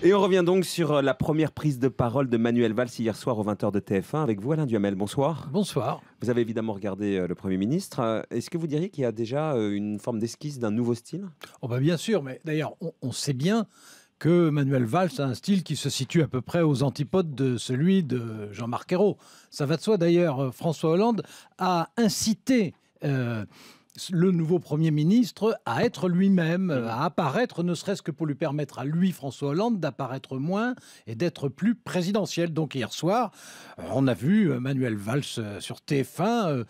Et on revient donc sur euh, la première prise de parole de Manuel Valls hier soir aux 20h de TF1 avec vous, Alain Duhamel. Bonsoir. Bonsoir. Vous avez évidemment regardé euh, le Premier ministre. Euh, est-ce que vous diriez qu'il y a déjà une forme d'esquisse d'un nouveau style oh bah, Bien sûr, mais d'ailleurs, on, sait bien que Manuel Valls a un style qui se situe à peu près aux antipodes de celui de Jean-Marc Ayrault. Ça va de soi d'ailleurs, François Hollande a incité le nouveau Premier ministre à être lui-même, mmh. à apparaître, ne serait-ce que pour lui permettre à lui, François Hollande, d'apparaître moins et d'être plus présidentiel. Donc hier soir, euh, on a vu euh, Manuel Valls euh, sur TF1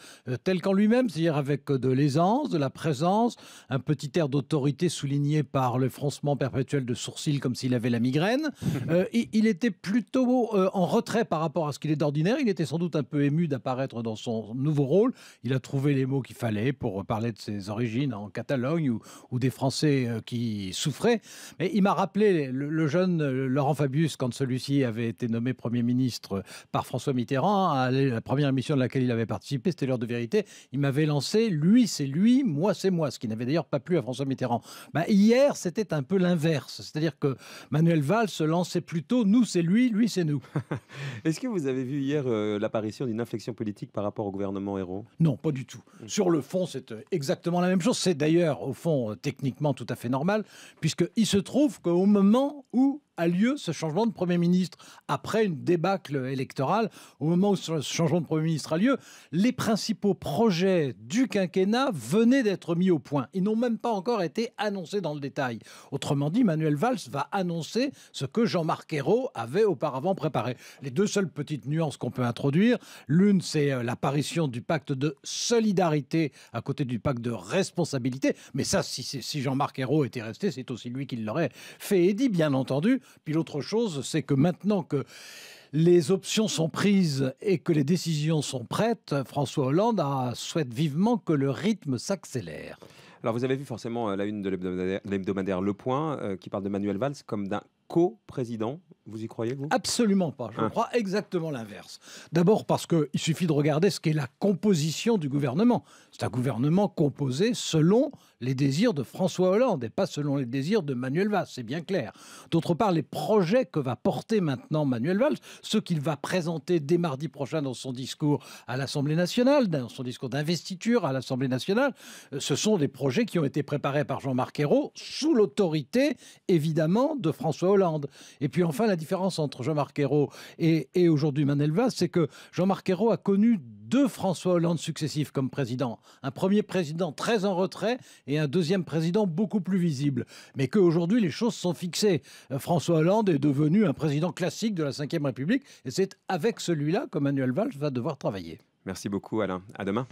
tel qu'en lui-même, c'est-à-dire avec de l'aisance, de la présence, un petit air d'autorité souligné par le froncement perpétuel de sourcils comme s'il avait la migraine. il était plutôt en retrait par rapport à ce qu'il est d'ordinaire. Il était sans doute un peu ému d'apparaître dans son nouveau rôle. Il a trouvé les mots qu'il fallait pour parler parlait de ses origines en Catalogne ou, des Français euh, qui souffraient. Mais il m'a rappelé le, jeune euh, Laurent Fabius, quand celui-ci avait été nommé Premier ministre euh, par François Mitterrand, à la première émission de laquelle il avait participé, c'était l'heure de vérité, il m'avait lancé lui c'est lui, moi c'est moi, ce qui n'avait d'ailleurs pas plu à François Mitterrand. bah hier, c'était un peu l'inverse, c'est-à-dire que Manuel Valls se lançait plutôt nous c'est lui, lui c'est nous. Est-ce que vous avez vu hier l'apparition d'une inflexion politique par rapport au gouvernement héros Non, pas du tout. Mmh. Sur le fond, c'est exactement la même chose. C'est d'ailleurs, au fond, euh, techniquement tout à fait normal, puisqu'il se trouve qu'au moment où a lieu ce changement de Premier ministre après une débâcle électorale. Au moment où ce changement de Premier ministre a lieu, les principaux projets du quinquennat venaient d'être mis au point. Ils n'ont même pas encore été annoncés dans le détail. Autrement dit, Manuel Valls va annoncer ce que Jean-Marc Ayrault avait auparavant préparé. Les deux seules petites nuances qu'on peut introduire, l'une c'est euh, l'apparition du pacte de solidarité à côté du pacte de responsabilité, mais ça si, si Jean-Marc Ayrault était resté, c'est aussi lui qui l'aurait fait et dit, bien entendu. Puis l'autre chose, c'est que maintenant que les options sont prises et que les décisions sont prêtes, François Hollande souhaite vivement que le rythme s'accélère. Alors vous avez vu forcément euh, la une de l'hebdomadaire Le Point euh, qui parle de Manuel Valls comme d'un co-président vous y croyez, vous Absolument pas. Je ah. crois exactement l'inverse. D'abord parce qu'il suffit de regarder ce qu'est la composition du gouvernement. C'est un gouvernement composé selon les désirs de François Hollande et pas selon les désirs de Manuel Valls, c'est bien clair. D'autre part, les projets que va porter maintenant Manuel Valls, ceux qu'il va présenter dès mardi prochain dans son discours à l'Assemblée nationale, dans son discours d'investiture à l'Assemblée nationale, euh, ce sont des projets qui ont été préparés par Jean-Marc Ayrault sous l'autorité, évidemment, de François Hollande. Et puis enfin, la différence entre Jean-Marc Ayrault et, aujourd'hui aujourd'hui Valls, c'est que Jean-Marc Ayrault a connu deux François Hollande successifs comme président. Un premier président très en retrait et un deuxième président beaucoup plus visible. Mais qu'aujourd'hui, les choses sont fixées. Euh, François Hollande est devenu un président classique de la Ve République et c'est avec celui-là que Manuel Valls va devoir travailler. Merci beaucoup Alain. À demain.